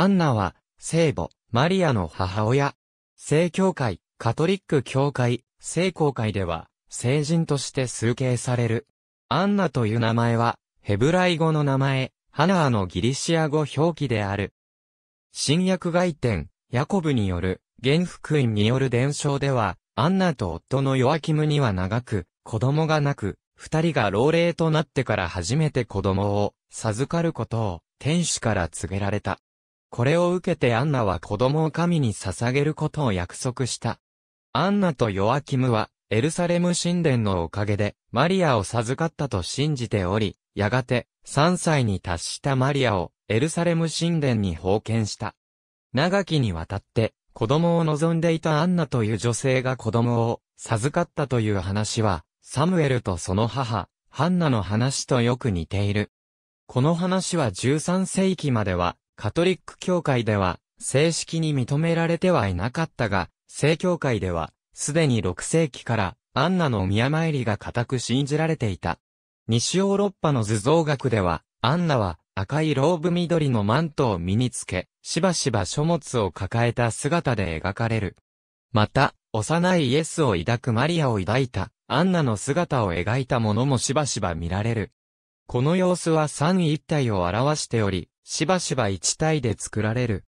アンナは、聖母、マリアの母親。聖教会、カトリック教会、聖公会では、聖人として崇敬される。アンナという名前は、ヘブライ語の名前、ハナーのギリシア語表記である。新約外典、ヤコブによる、原福音による伝承では、アンナと夫のヨアキムには長く、子供がなく、二人が老齢となってから初めて子供を授かることを、天使から告げられた。これを受けてアンナは子供を神に捧げることを約束した。アンナとヨアキムは、エルサレム神殿のおかげで、マリアを授かったと信じており、やがて、3歳に達したマリアを、エルサレム神殿に封建した。長きにわたって、子供を望んでいたアンナという女性が子供を授かったという話は、サムエルとその母、ハンナの話とよく似ている。この話は13世紀までは、カトリック教会では、正式に認められてはいなかったが、正教会では、すでに6世紀から、アンナの宮参りが固く信じられていた。西ヨーロッパの図像学では、アンナは赤いローブ緑のマントを身につけ、しばしば書物を抱えた姿で描かれる。また、幼いイエスを抱くマリアを抱いた、アンナの姿を描いたものもしばしば見られる。この様子は三位一体を表しており、しばしば一体で作られる。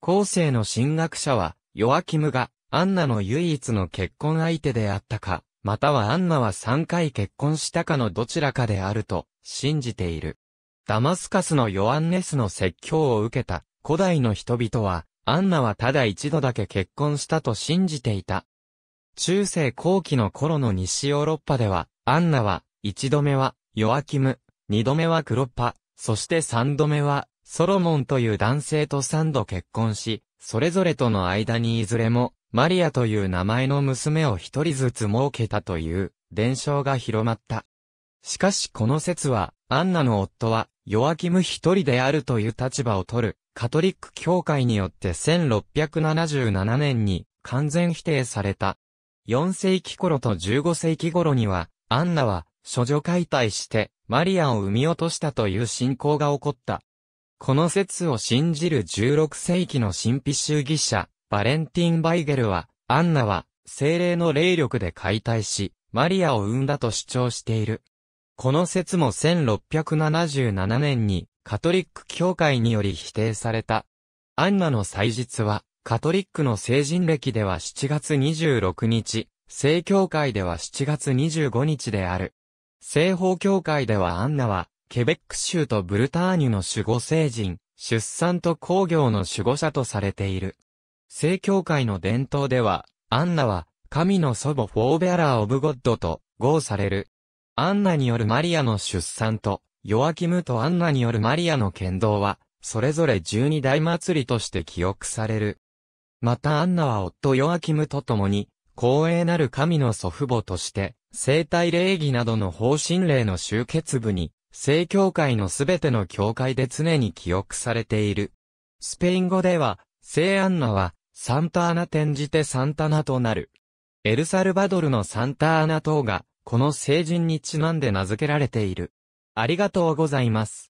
後世の神学者は、ヨアキムが、アンナの唯一の結婚相手であったか、またはアンナは3回結婚したかのどちらかであると、信じている。ダマスカスのヨアンネスの説教を受けた、古代の人々は、アンナはただ一度だけ結婚したと信じていた。中世後期の頃の西ヨーロッパでは、アンナは、一度目は、ヨアキム、二度目はクロッパ、そして三度目は、ソロモンという男性と三度結婚し、それぞれとの間にいずれも、マリアという名前の娘を一人ずつ設けたという、伝承が広まった。しかしこの説は、アンナの夫は、ヨアキム一人であるという立場を取る、カトリック教会によって1677年に完全否定された。4世紀頃と15世紀頃には、アンナは、処女解体して、マリアを産み落としたという信仰が起こった。この説を信じる16世紀の神秘主義者、バレンティン・バイゲルは、アンナは、精霊の霊力で解体し、マリアを生んだと主張している。この説も1677年に、カトリック教会により否定された。アンナの祭日は、カトリックの成人歴では7月26日、聖教会では7月25日である。西方教会ではアンナは、ケベック州とブルターニュの守護聖人、出産と工業の守護者とされている。聖教会の伝統では、アンナは、神の祖母フォーベアラー・オブ・ゴッドと号される。アンナによるマリアの出産と、ヨアキムとアンナによるマリアの剣道は、それぞれ十二大祭りとして記憶される。またアンナは夫ヨアキムと共に、光栄なる神の祖父母として、生体礼儀などの方針令の集結部に、聖教会のすべての教会で常に記憶されている。スペイン語では、聖アンナは、サンタアナ転じてサンタナとなる。エルサルバドルのサンタアナ等が、この聖人にちなんで名付けられている。ありがとうございます。